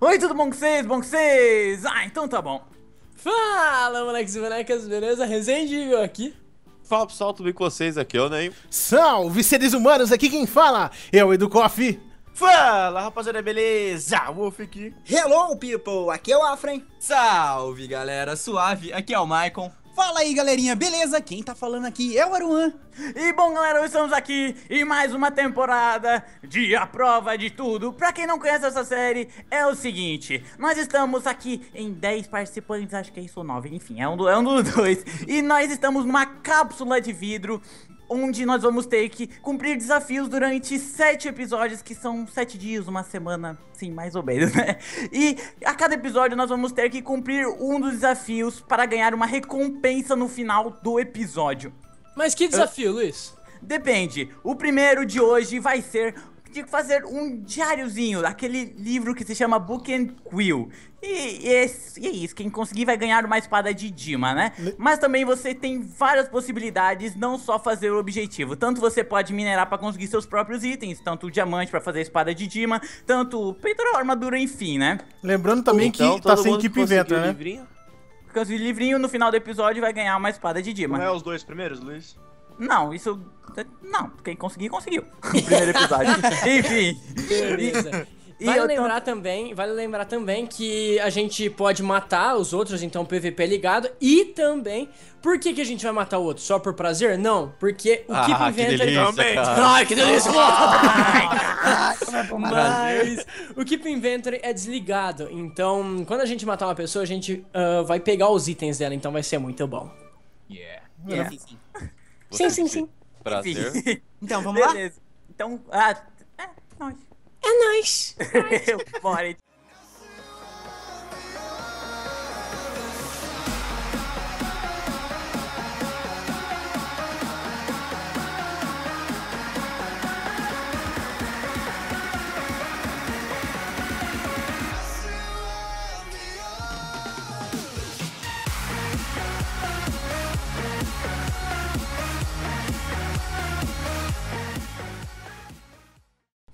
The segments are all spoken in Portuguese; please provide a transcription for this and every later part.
Oi, tudo bom com vocês? Bom com vocês? Ah, então tá bom. Fala, moleques e bonecas, beleza? Resendível aqui. Fala pessoal, tudo bem com vocês? Aqui é o Ney. Salve seres humanos, aqui quem fala é o Edu Coffee. Fala rapaziada, beleza? Wolf aqui. Hello people, aqui é o Afren. Salve galera, suave, aqui é o Maicon. Fala aí galerinha, beleza? Quem tá falando aqui é o Aruan E bom galera, estamos aqui em mais uma temporada de A Prova de Tudo Pra quem não conhece essa série, é o seguinte Nós estamos aqui em 10 participantes, acho que é isso ou 9, enfim, é um, do, é um dos dois E nós estamos numa cápsula de vidro onde nós vamos ter que cumprir desafios durante sete episódios, que são sete dias, uma semana, sim, mais ou menos, né? E a cada episódio nós vamos ter que cumprir um dos desafios para ganhar uma recompensa no final do episódio. Mas que desafio, Eu... Luiz? Depende. O primeiro de hoje vai ser de fazer um diáriozinho, aquele livro que se chama Book and Quill. E, e, é isso, quem conseguir vai ganhar uma espada de Dima, né? Mas também você tem várias possibilidades, não só fazer o objetivo. Tanto você pode minerar para conseguir seus próprios itens, tanto o diamante para fazer a espada de Dima, tanto o peitoral, armadura, enfim, né? Lembrando também então, que tá sem equipe inventa, né? Livrinho? o livrinho no final do episódio vai ganhar uma espada de Dima. Não é os dois primeiros, Luiz? Não, isso. Não, quem conseguir, conseguiu. No primeiro episódio. Enfim. Beleza. E vale lembrar tô... também, vale lembrar também que a gente pode matar os outros, então PVP é ligado. E também, por que, que a gente vai matar o outro? Só por prazer? Não, porque o ah, Keep Inventory também. Ai, que delícia! Ai, Mas o Keep Inventory é desligado. Então, quando a gente matar uma pessoa, a gente uh, vai pegar os itens dela, então vai ser muito bom. Yeah. yeah sim, sim, sim. Prazer. Sim. Então, vamos Beleza. lá? Então, ah, é nóis. É nóis. Bora, então.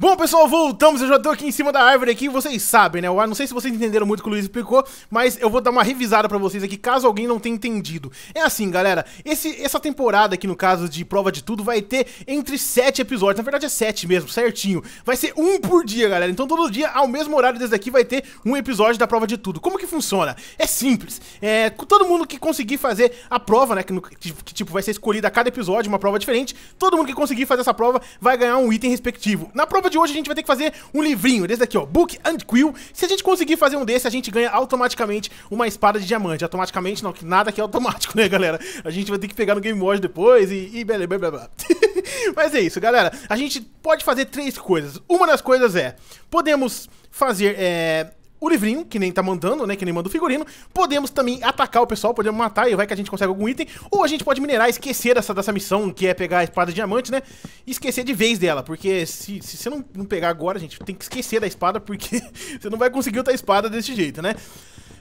Bom, pessoal, voltamos. Eu já tô aqui em cima da árvore aqui, vocês sabem, né? Eu não sei se vocês entenderam muito o que o Luiz explicou, mas eu vou dar uma revisada para vocês aqui, caso alguém não tenha entendido. É assim, galera, esse, essa temporada aqui, no caso de Prova de Tudo, vai ter entre sete episódios. Na verdade é sete mesmo, certinho. Vai ser um por dia, galera. Então todo dia, ao mesmo horário desse daqui, vai ter um episódio da Prova de Tudo. Como que funciona? É simples. É, todo mundo que conseguir fazer a prova, né, que, no, que, que tipo, vai ser escolhida a cada episódio uma prova diferente, todo mundo que conseguir fazer essa prova vai ganhar um item respectivo. Na prova de hoje a gente vai ter que fazer um livrinho desse aqui ó, Book and Quill. Se a gente conseguir fazer um desse, a gente ganha automaticamente uma espada de diamante. Automaticamente não, que nada que é automático, né, galera? A gente vai ter que pegar no Game Watch depois e, e blá, blá, blá, blá. Mas é isso, galera. A gente pode fazer três coisas. Uma das coisas é, podemos fazer... É, o livrinho, que nem tá mandando, né? Que nem manda o figurino. Podemos também atacar o pessoal, podemos matar e vai que a gente consegue algum item. Ou a gente pode minerar, esquecer dessa, dessa missão, que é pegar a espada de diamante, né? E esquecer de vez dela, porque se, se você não, não pegar agora, a gente tem que esquecer da espada, porque você não vai conseguir outra espada desse jeito, né?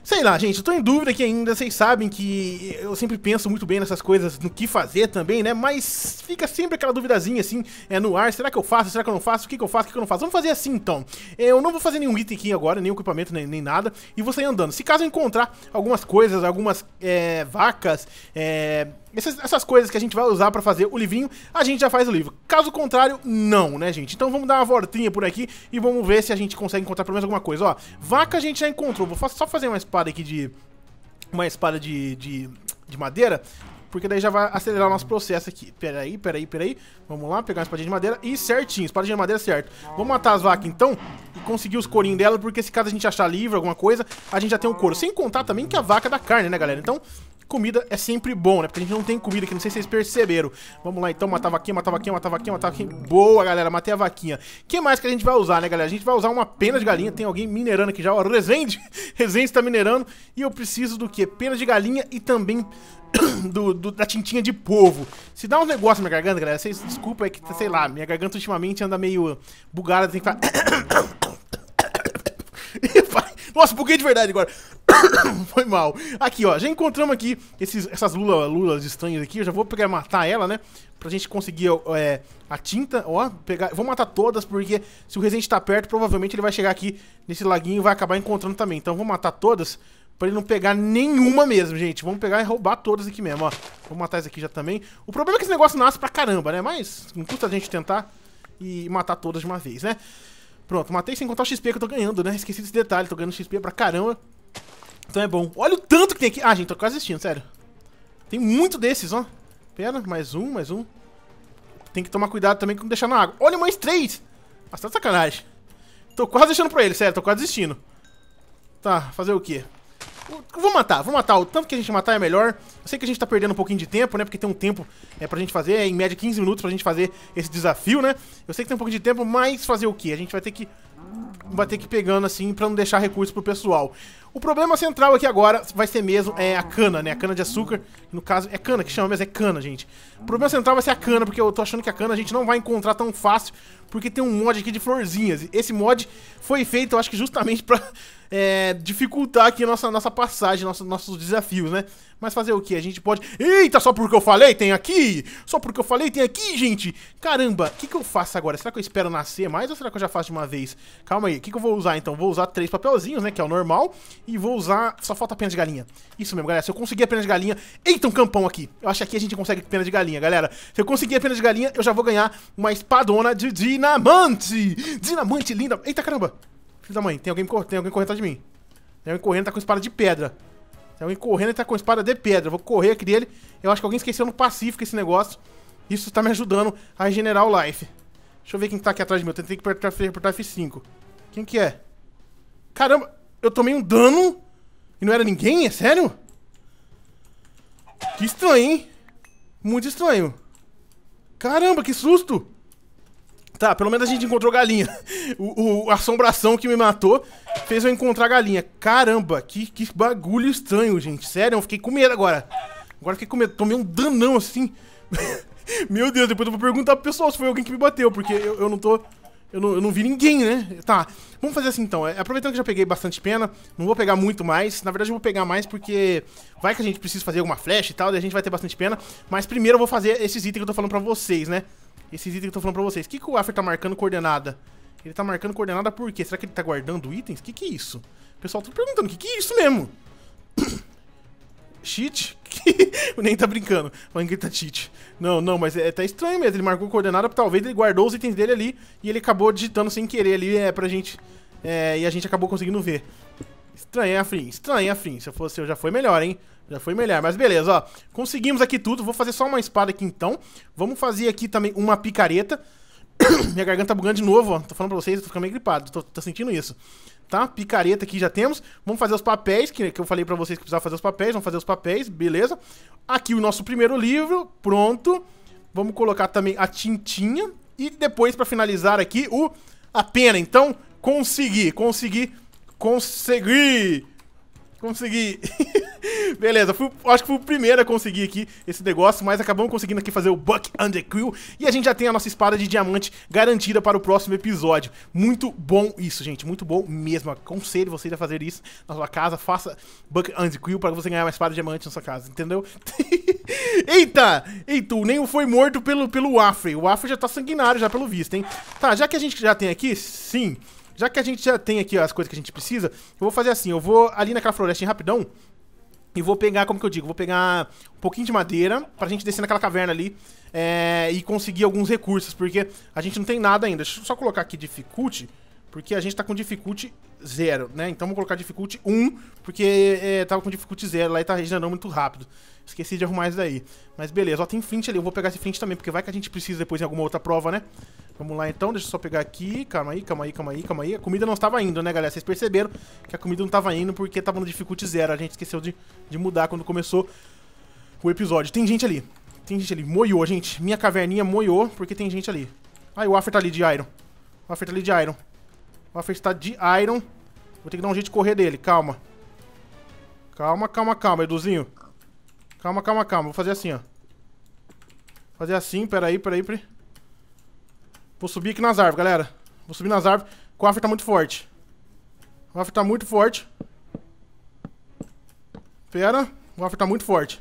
Sei lá, gente, eu tô em dúvida aqui ainda. Vocês sabem que eu sempre penso muito bem nessas coisas, no que fazer também, né? Mas fica sempre aquela duvidazinha assim, é no ar. Será que eu faço? Será que eu não faço? O que, que eu faço? O que, que eu não faço? Vamos fazer assim então. Eu não vou fazer nenhum item aqui agora, nenhum equipamento, nem, nem nada. E vou sair andando. Se caso eu encontrar algumas coisas, algumas é, vacas, é, essas, essas coisas que a gente vai usar para fazer o livrinho, a gente já faz o livro. Caso contrário, não, né, gente? Então vamos dar uma voltinha por aqui e vamos ver se a gente consegue encontrar pelo menos alguma coisa. Ó, vaca a gente já encontrou. Vou só fazer uma espada aqui de... Uma espada de, de, de madeira porque daí já vai acelerar o nosso processo aqui. Peraí, peraí, peraí. Vamos lá, pegar uma espadinha de madeira e certinho, espadinha de madeira certo. Vamos matar as vacas então e conseguir os corinhos dela, porque se caso a gente achar livro, alguma coisa, a gente já tem o um couro. Sem contar também que a vaca é da carne, né, galera? Então, comida é sempre bom, né? Porque a gente não tem comida aqui, não sei se vocês perceberam. Vamos lá, então, matar a vaquinha, matar a vaquinha, matar a vaquinha, matar a vaquinha. Boa, galera, matei a vaquinha. O que mais que a gente vai usar, né, galera? A gente vai usar uma pena de galinha, tem alguém minerando aqui já, ó, Resende, Resende está minerando. E eu preciso do quê? Pena de galinha e também do, do, da tintinha de povo. Se dá um negócio na minha garganta, galera, vocês desculpa, é que, sei lá, minha garganta ultimamente anda meio bugada, tem que falar... Tá- Nossa, buguei de verdade agora. Foi mal. Aqui, ó, já encontramos aqui esses, essas lula, lulas estranhas aqui. Eu já vou pegar matar ela, né? Pra gente conseguir é, a tinta, ó. Pegar, vou matar todas, porque se o residente tá perto, provavelmente ele vai chegar aqui nesse laguinho e vai acabar encontrando também. Então vou matar todas pra ele não pegar nenhuma mesmo, gente. Vamos pegar e roubar todas aqui mesmo, ó. Vou matar esse aqui já também. O problema é que esse negócio nasce pra caramba, né? Mas não custa a gente tentar e matar todas de uma vez, né? Pronto, matei sem contar o XP que eu tô ganhando, né? Esqueci desse detalhe, tô ganhando XP pra caramba. Então é bom. Olha o tanto que tem aqui. Ah, gente, tô quase assistindo, sério. Tem muito desses, ó. Pera, mais um, mais um. Tem que tomar cuidado também com deixar na água. Olha mais três! Mas tá de sacanagem. Tô quase deixando pra ele, sério, tô quase desistindo. Tá, fazer o quê? Vou matar, vou matar. O tanto que a gente matar é melhor. Eu sei que a gente tá perdendo um pouquinho de tempo, né? Porque tem um tempo é, pra gente fazer, é, em média 15 minutos pra gente fazer esse desafio, né? Eu sei que tem um pouquinho de tempo, mas fazer o quê? A gente vai ter que vai ter que ir pegando assim para não deixar recurso pro pessoal. O problema central aqui agora vai ser mesmo é a cana, né? A cana de açúcar, no caso é cana que chama, mas é cana, gente. O problema central vai ser a cana, porque eu tô achando que a cana a gente não vai encontrar tão fácil, porque tem um mod aqui de florzinhas. Esse mod foi feito, eu acho que justamente para é, dificultar aqui a nossa nossa passagem, nossos nossos desafios, né? Mas fazer o que? A gente pode... Eita, só porque eu falei tem aqui? Só porque eu falei tem aqui, gente? Caramba, o que, que eu faço agora? Será que eu espero nascer mais ou será que eu já faço de uma vez? Calma aí, o que, que eu vou usar então? Vou usar três papelzinhos, né, que é o normal. E vou usar... Só falta pena de galinha. Isso mesmo, galera. Se eu conseguir a pena de galinha... Eita, um campão aqui. Eu acho que aqui a gente consegue pena de galinha, galera. Se eu conseguir a pena de galinha, eu já vou ganhar uma espadona de dinamante. Dinamante linda. Eita, caramba. Filho da mãe, tem alguém, tem alguém correndo atrás de mim. Tem alguém correndo, tá com espada de pedra. Tem alguém correndo e tá com a espada de pedra. Eu vou correr aqui dele. Eu acho que alguém esqueceu no Pacífico esse negócio. Isso tá me ajudando a regenerar o life. Deixa eu ver quem tá aqui atrás de mim. Eu tentei que apertar F5. Quem que é? Caramba, eu tomei um dano e não era ninguém? É sério? Que estranho, hein? Muito estranho. Caramba, que susto! Tá, pelo menos a gente encontrou galinha. O, o a assombração que me matou fez eu encontrar galinha. Caramba, que, que bagulho estranho, gente. Sério, eu fiquei com medo agora. Agora fiquei com medo. Tomei um danão assim. Meu Deus, depois eu vou perguntar pro pessoal se foi alguém que me bateu, porque eu, eu não tô. Eu não, eu não vi ninguém, né? Tá, vamos fazer assim então. É, aproveitando que já peguei bastante pena, não vou pegar muito mais. Na verdade, eu vou pegar mais porque vai que a gente precisa fazer alguma flecha e tal, daí a gente vai ter bastante pena. Mas primeiro eu vou fazer esses itens que eu tô falando pra vocês, né? esses itens que eu tô falando pra vocês. O que, que o After tá marcando coordenada? Ele tá marcando coordenada por quê? Será que ele tá guardando itens? O que, que é isso? O pessoal tá perguntando, o que, que é isso mesmo? cheat? o Nen tá brincando. O que tá cheat. Não, não, mas é, tá estranho mesmo. Ele marcou coordenada, talvez ele guardou os itens dele ali e ele acabou digitando sem querer ali é, pra gente. É, e a gente acabou conseguindo ver. Estranho, hein, Afrin? Estranho, Afrin? Se eu fosse eu já foi melhor, hein? Já foi melhor, mas beleza, ó. Conseguimos aqui tudo. Vou fazer só uma espada aqui então. Vamos fazer aqui também uma picareta. Minha garganta tá bugando de novo, ó. Tô falando pra vocês, eu tô ficando meio gripado. Tô, tô sentindo isso. Tá? Picareta aqui já temos. Vamos fazer os papéis, que, que eu falei pra vocês que precisava fazer os papéis. Vamos fazer os papéis, beleza. Aqui o nosso primeiro livro, pronto. Vamos colocar também a tintinha. E depois, pra finalizar aqui, o a pena. Então, consegui, consegui, consegui. Consegui. Beleza, fui, acho que fui o primeiro a conseguir aqui esse negócio, mas acabamos conseguindo aqui fazer o Buck and the Quill. E a gente já tem a nossa espada de diamante garantida para o próximo episódio. Muito bom isso, gente. Muito bom mesmo. Aconselho vocês a fazer isso na sua casa. Faça Buck and the Quill para você ganhar uma espada de diamante na sua casa, entendeu? Eita! Eita, o Nemo foi morto pelo, pelo Afre. O Afre já tá sanguinário já pelo visto, hein? Tá, já que a gente já tem aqui, sim... Já que a gente já tem aqui ó, as coisas que a gente precisa, eu vou fazer assim, eu vou ali naquela florestinha rapidão, e vou pegar, como que eu digo? Vou pegar um pouquinho de madeira pra gente descer naquela caverna ali é, e conseguir alguns recursos, porque a gente não tem nada ainda. Deixa eu só colocar aqui dificulte, porque a gente tá com dificulte zero, né? Então vou colocar dificulte 1, porque é, tava com dificulte zero lá e tá regenerando muito rápido. Esqueci de arrumar isso daí. Mas beleza, ó, tem flint ali, eu vou pegar esse flint também, porque vai que a gente precisa depois em alguma outra prova, né? Vamos lá então, deixa eu só pegar aqui. Calma aí, calma aí, calma aí, calma aí. A comida não estava indo, né, galera? Vocês perceberam que a comida não estava indo porque estava no dificuldade zero. A gente esqueceu de, de mudar quando começou o episódio. Tem gente ali. Tem gente ali. Moiou, gente. Minha caverninha moiou porque tem gente ali. Ai, o Affer tá ali de Iron. O Affer tá ali de Iron. O Affer está de Iron. Vou ter que dar um jeito de correr dele. Calma. Calma, calma, calma, Eduzinho. Calma, calma, calma. Vou fazer assim, ó. Fazer assim, peraí, peraí, peraí. Vou subir aqui nas árvores, galera. Vou subir nas árvores. O Waffer tá muito forte. O Waffer tá muito forte. Pera. O Waffer tá muito forte.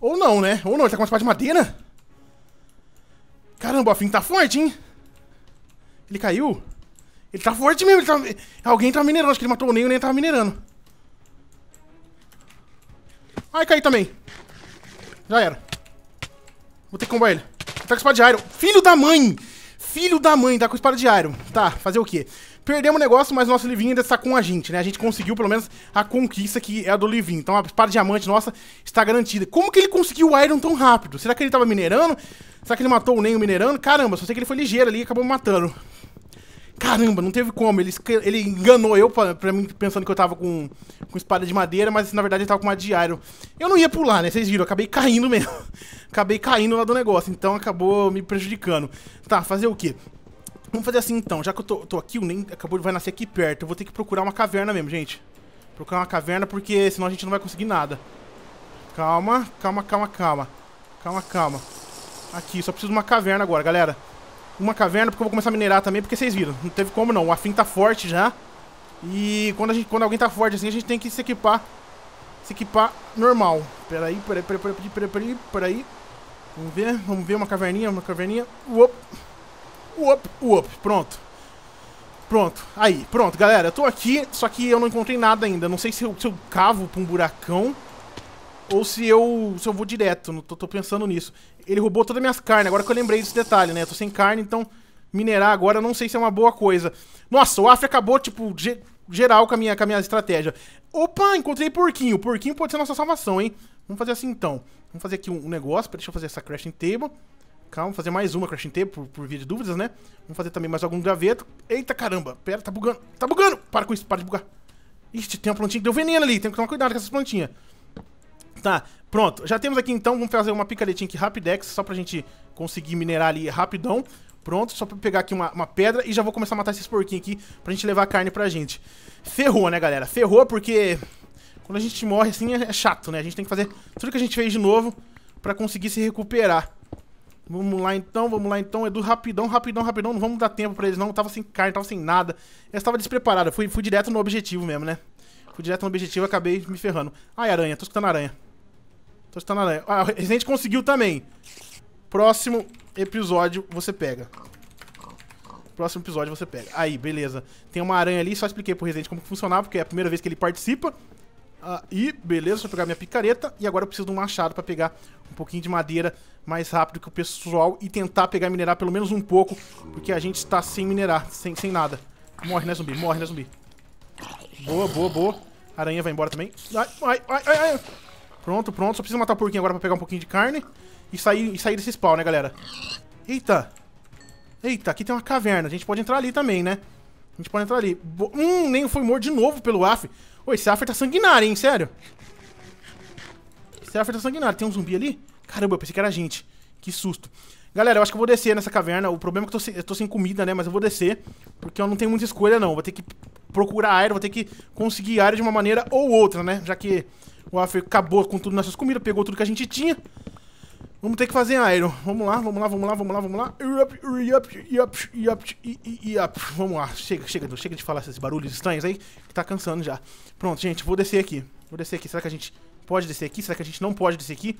Ou não, né? Ou não, ele tá com uma espada de madeira. Caramba, o Afim tá forte, hein? Ele caiu? Ele tá forte mesmo. Tá... Alguém tá minerando. Acho que ele matou o Ney, o Nen tava minerando. Ai, caiu também. Já era. Vou ter que combar ele. Ele tá com espada de iron. Filho da mãe! Filho da mãe, tá com espada de Iron. Tá, fazer o quê? Perdemos o negócio, mas nosso livrinho ainda está com a gente, né? A gente conseguiu pelo menos a conquista que é a do livrinho. Então a espada diamante nossa está garantida. Como que ele conseguiu o Iron tão rápido? Será que ele estava minerando? Será que ele matou o o minerando? Caramba, só sei que ele foi ligeiro ali e acabou matando. Caramba, não teve como. Ele, ele enganou eu, pra, pra mim, pensando que eu tava com, com espada de madeira, mas na verdade ele tava com uma diário. Eu não ia pular, né? Vocês viram, eu acabei caindo mesmo. acabei caindo lá do negócio, então acabou me prejudicando. Tá, fazer o quê? Vamos fazer assim então, já que eu tô, tô aqui, o nem acabou de vai nascer aqui perto. Eu vou ter que procurar uma caverna mesmo, gente. Procurar uma caverna, porque senão a gente não vai conseguir nada. Calma, calma, calma, calma. Calma, calma. Aqui, só preciso de uma caverna agora, galera uma caverna, porque eu vou começar a minerar também, porque vocês viram, não teve como não, o afim tá forte já. E quando, a gente, quando alguém tá forte assim, a gente tem que se equipar, se equipar normal. Peraí, peraí, peraí, peraí, peraí, peraí, peraí. Vamos ver, vamos ver uma caverninha, uma caverninha. Uop, uop, uop, pronto. Pronto, aí, pronto, galera, eu tô aqui, só que eu não encontrei nada ainda. Não sei se eu, se eu cavo pra um buracão ou se eu, se eu vou direto, não tô, tô pensando nisso. Ele roubou todas as minhas carnes, agora que eu lembrei desse detalhe, né? Eu tô sem carne, então minerar agora não sei se é uma boa coisa. Nossa, o Afri acabou, tipo, ge geral com a, minha, com a minha estratégia. Opa, encontrei porquinho. Porquinho pode ser nossa salvação, hein? Vamos fazer assim então. Vamos fazer aqui um, negócio negócio, deixa eu fazer essa crashing table. Calma, fazer mais uma crashing table por, por via de dúvidas, né? Vamos fazer também mais algum graveto. Eita caramba, pera, tá bugando, tá bugando! Para com isso, para de bugar. Ixi, tem uma plantinha que deu veneno ali, tem que tomar cuidado com essas plantinhas. Tá, pronto. Já temos aqui então, vamos fazer uma picaretinha aqui rapidex, só pra gente conseguir minerar ali rapidão. Pronto, só pra pegar aqui uma, uma pedra e já vou começar a matar esses porquinhos aqui pra gente levar a carne pra gente. Ferrou, né, galera? Ferrou porque quando a gente morre assim é chato, né? A gente tem que fazer tudo que a gente fez de novo pra conseguir se recuperar. Vamos lá então, vamos lá então, Edu, rapidão, rapidão, rapidão, não vamos dar tempo pra eles não, eu tava sem carne, tava sem nada, eu estava despreparado, eu fui, fui direto no objetivo mesmo, né? Fui direto no objetivo e acabei me ferrando. Ai, aranha, tô escutando aranha. Tô estando aranha. Ah, Resident conseguiu também. Próximo episódio você pega. Próximo episódio você pega. Aí, beleza. Tem uma aranha ali, só expliquei pro Resident como funcionava, porque é a primeira vez que ele participa. Aí, ah, e, beleza, deixa eu pegar minha picareta. E agora eu preciso de um machado pra pegar um pouquinho de madeira mais rápido que o pessoal e tentar pegar minerar pelo menos um pouco, porque a gente está sem minerar, sem, sem nada. Morre, né, zumbi? Morre, né, zumbi? Boa, boa, boa. Aranha vai embora também. Ai, ai, ai, ai, ai. Pronto, pronto. Só preciso matar o porquinho agora pra pegar um pouquinho de carne e sair, e sair desse spawn, né, galera? Eita. Eita, aqui tem uma caverna. A gente pode entrar ali também, né? A gente pode entrar ali. Bo hum, nem foi morto de novo pelo Af. Ô, esse Af tá sanguinário, hein? Sério. Esse Af tá sanguinário. Tem um zumbi ali? Caramba, eu pensei que era gente. Que susto. Galera, eu acho que eu vou descer nessa caverna. O problema é que eu tô, sem, eu tô sem, comida, né? Mas eu vou descer, porque eu não tenho muita escolha, não. Vou ter que procurar área, vou ter que conseguir área de uma maneira ou outra, né? Já que o Afro acabou com tudo nossas comidas, pegou tudo que a gente tinha. Vamos ter que fazer Iron. Vamos lá, vamos lá, vamos lá, vamos lá, vamos lá. Vamos lá, chega, chega, chega de falar esses barulhos estranhos aí, que tá cansando já. Pronto, gente, vou descer aqui. Vou descer aqui. Será que a gente pode descer aqui? Será que a gente não pode descer aqui?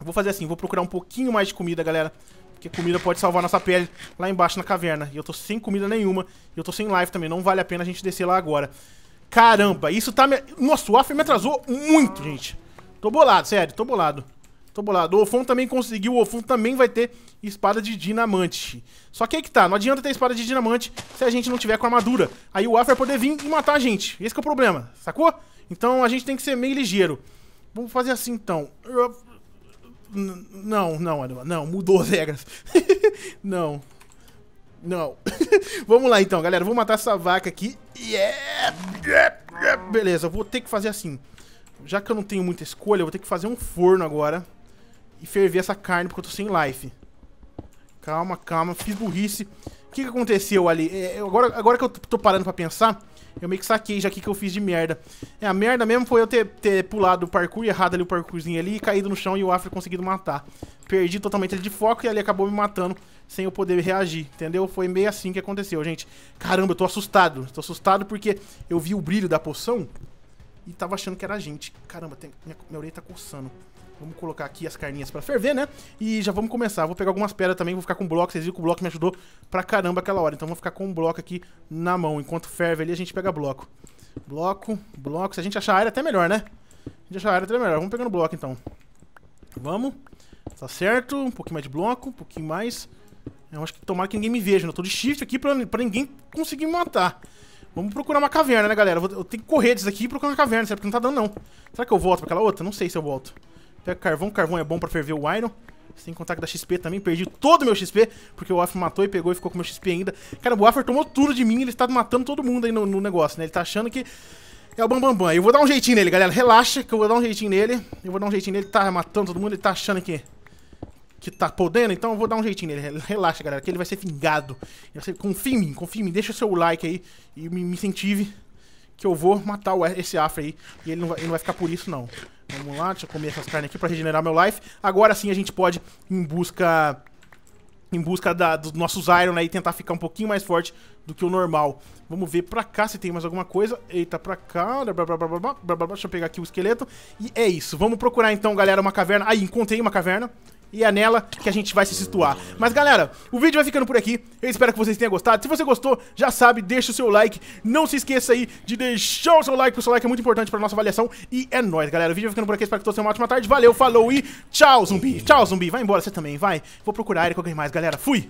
Vou fazer assim, vou procurar um pouquinho mais de comida, galera. Porque comida pode salvar nossa pele lá embaixo na caverna. E eu tô sem comida nenhuma. E eu tô sem life também. Não vale a pena a gente descer lá agora. Caramba, isso tá me... Nossa, o AF me atrasou muito, gente. Tô bolado, sério, tô bolado. Tô bolado. O Ofon também conseguiu, o Ofon também vai ter espada de dinamante. Só que aí que tá, não adianta ter espada de dinamante se a gente não tiver com armadura. Aí o AF vai poder vir e matar a gente. Esse é o problema, sacou? Então a gente tem que ser meio ligeiro. Vamos fazer assim, então. Não, não, não, mudou as regras. não. Não. vamos lá então, galera. Vou matar essa vaca aqui. Yeah, yeah, yeah. Beleza, vou ter que fazer assim. Já que eu não tenho muita escolha, vou ter que fazer um forno agora. E ferver essa carne, porque eu tô sem life. Calma, calma. Fiz burrice. O que, que aconteceu ali? É, é agora, agora que eu tô parando pra pensar, eu meio que saquei já o que, que eu fiz de merda. É, a merda mesmo foi eu ter, ter pulado o parkour, errado ali o parkourzinho ali, caído no chão e o Afro conseguido matar. Perdi totalmente ele de foco e ali acabou me matando sem eu poder reagir, entendeu? Foi meio assim que aconteceu, gente. Caramba, eu tô assustado. Tô assustado porque eu vi o brilho da poção e tava achando que era gente. Caramba, tem, minha, minha orelha tá coçando. Vamos colocar aqui as carninhas pra ferver, né? E já vamos começar. Vou pegar algumas pedras também, vou ficar com o bloco. Vocês viram que o bloco me ajudou pra caramba aquela hora. Então vou ficar com o bloco aqui na mão. Enquanto ferve ali, a gente pega bloco. Bloco, bloco. Se a gente achar a área, até melhor, né? Se a gente achar área, até melhor. Vamos pegando bloco, então. Vamos. Tá certo. Um pouquinho mais de bloco, um pouquinho mais. Eu acho que tomara que ninguém me veja. Né? Eu tô de shift aqui pra, pra ninguém conseguir me matar. Vamos procurar uma caverna, né, galera? Eu, tenho que correr disso aqui e procurar uma caverna, certo? Né? porque não tá dando, não. Será que eu volto pra aquela outra? Não sei se eu volto. Pega carvão, carvão é bom pra ferver o iron. Sem contar que da XP também, perdi todo o meu XP, porque o Waffer matou e pegou e ficou com meu XP ainda. Cara, o Waffer tomou tudo de mim, ele tá matando todo mundo aí no, no negócio, né? Ele tá achando que é o Bambambam. Bam, bam. Eu vou dar um jeitinho nele, galera. Relaxa que eu vou dar um jeitinho nele. Eu vou dar um jeitinho nele, ele tá matando todo mundo, ele tá achando que que tá podendo, então eu vou dar um jeitinho nele. Relaxa, galera, que ele vai ser vingado. Confia em mim, confia em mim. Deixa o seu like aí e me incentive que eu vou matar o, esse afre aí. E ele não, vai, ele não vai ficar por isso, não. Vamos lá, deixa eu comer essas carnes aqui pra regenerar meu life. Agora sim a gente pode ir em busca... Em busca da, dos nossos Iron aí, né, tentar ficar um pouquinho mais forte do que o normal. Vamos ver pra cá se tem mais alguma coisa. Eita, pra cá. Blá, blá, blá, deixa eu pegar aqui o esqueleto. E é isso. Vamos procurar então, galera, uma caverna. Aí, encontrei uma caverna. E é nela que a gente vai se situar. Mas galera, o vídeo vai ficando por aqui. Eu espero que vocês tenham gostado. Se você gostou, já sabe, deixa o seu like. Não se esqueça aí de deixar o seu like, porque o seu like é muito importante pra nossa avaliação. E é nóis, galera. O vídeo vai ficando por aqui. Espero que todos tenham uma ótima tarde. Valeu, falou e tchau, zumbi. Tchau, zumbi. Vai embora, você também, vai. Vou procurar ele com alguém mais, galera. Fui!